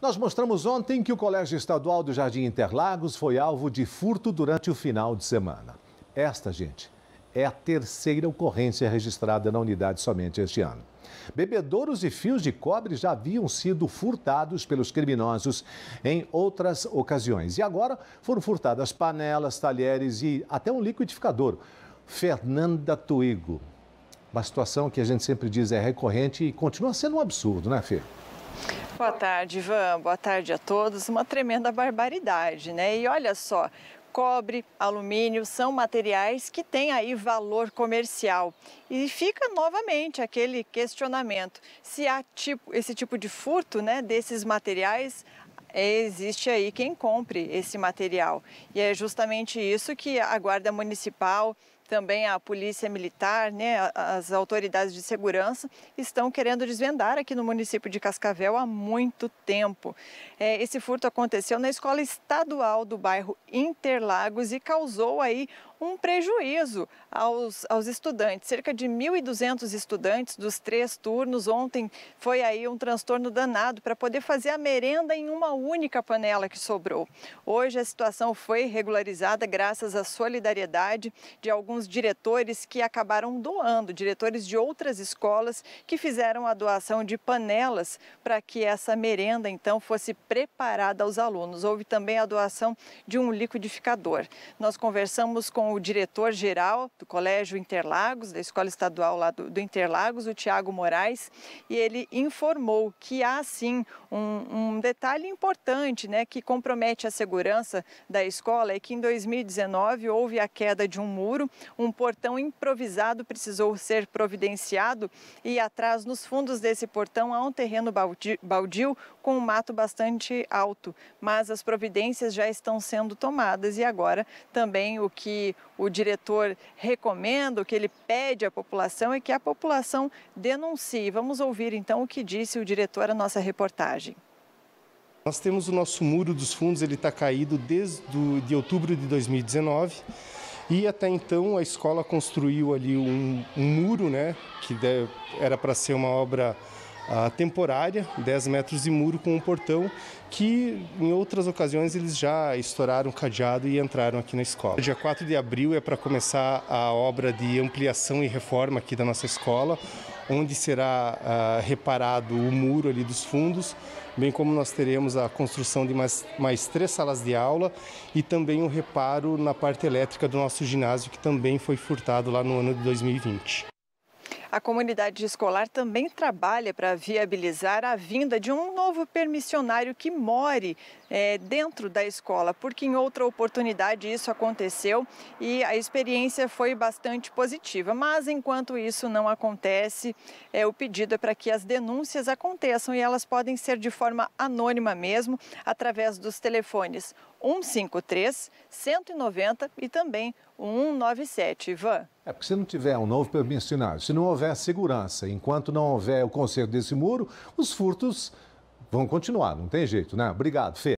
Nós mostramos ontem que o Colégio Estadual do Jardim Interlagos foi alvo de furto durante o final de semana. Esta, gente, é a terceira ocorrência registrada na unidade somente este ano. Bebedouros e fios de cobre já haviam sido furtados pelos criminosos em outras ocasiões. E agora foram furtadas panelas, talheres e até um liquidificador. Fernanda Tuigo. Uma situação que a gente sempre diz é recorrente e continua sendo um absurdo, né, Fê? Boa tarde, Ivan. Boa tarde a todos. Uma tremenda barbaridade, né? E olha só, cobre, alumínio são materiais que têm aí valor comercial. E fica novamente aquele questionamento: se há tipo, esse tipo de furto né, desses materiais, existe aí quem compre esse material. E é justamente isso que a Guarda Municipal também a polícia militar, né, as autoridades de segurança estão querendo desvendar aqui no município de Cascavel há muito tempo. É, esse furto aconteceu na escola estadual do bairro Interlagos e causou aí um prejuízo aos, aos estudantes. Cerca de 1.200 estudantes dos três turnos. Ontem foi aí um transtorno danado para poder fazer a merenda em uma única panela que sobrou. Hoje a situação foi regularizada graças à solidariedade de alguns diretores que acabaram doando, diretores de outras escolas que fizeram a doação de panelas para que essa merenda então fosse preparada aos alunos. Houve também a doação de um liquidificador. Nós conversamos com o diretor-geral do Colégio Interlagos, da Escola Estadual lá do, do Interlagos, o Tiago Moraes, e ele informou que há sim um, um detalhe importante né, que compromete a segurança da escola é que em 2019 houve a queda de um muro, um portão improvisado precisou ser providenciado e atrás, nos fundos desse portão, há um terreno baldio com um mato bastante alto. Mas as providências já estão sendo tomadas e agora também o que o diretor recomenda, o que ele pede à população é que a população denuncie. Vamos ouvir então o que disse o diretor à nossa reportagem. Nós temos o nosso muro dos fundos, ele está caído desde do, de outubro de 2019. E até então a escola construiu ali um, um muro, né, que era para ser uma obra uh, temporária, 10 metros de muro com um portão, que em outras ocasiões eles já estouraram o cadeado e entraram aqui na escola. Dia 4 de abril é para começar a obra de ampliação e reforma aqui da nossa escola, onde será uh, reparado o muro ali dos fundos, bem como nós teremos a construção de mais, mais três salas de aula e também o um reparo na parte elétrica do nosso ginásio, que também foi furtado lá no ano de 2020. A comunidade escolar também trabalha para viabilizar a vinda de um novo permissionário que more é, dentro da escola, porque em outra oportunidade isso aconteceu e a experiência foi bastante positiva. Mas enquanto isso não acontece, é, o pedido é para que as denúncias aconteçam e elas podem ser de forma anônima mesmo, através dos telefones 153, 190 e também o 197. Ivan. É porque se não tiver um novo permissionário, se não houver segurança, enquanto não houver o conserto desse muro, os furtos vão continuar, não tem jeito, né? Obrigado, Fê.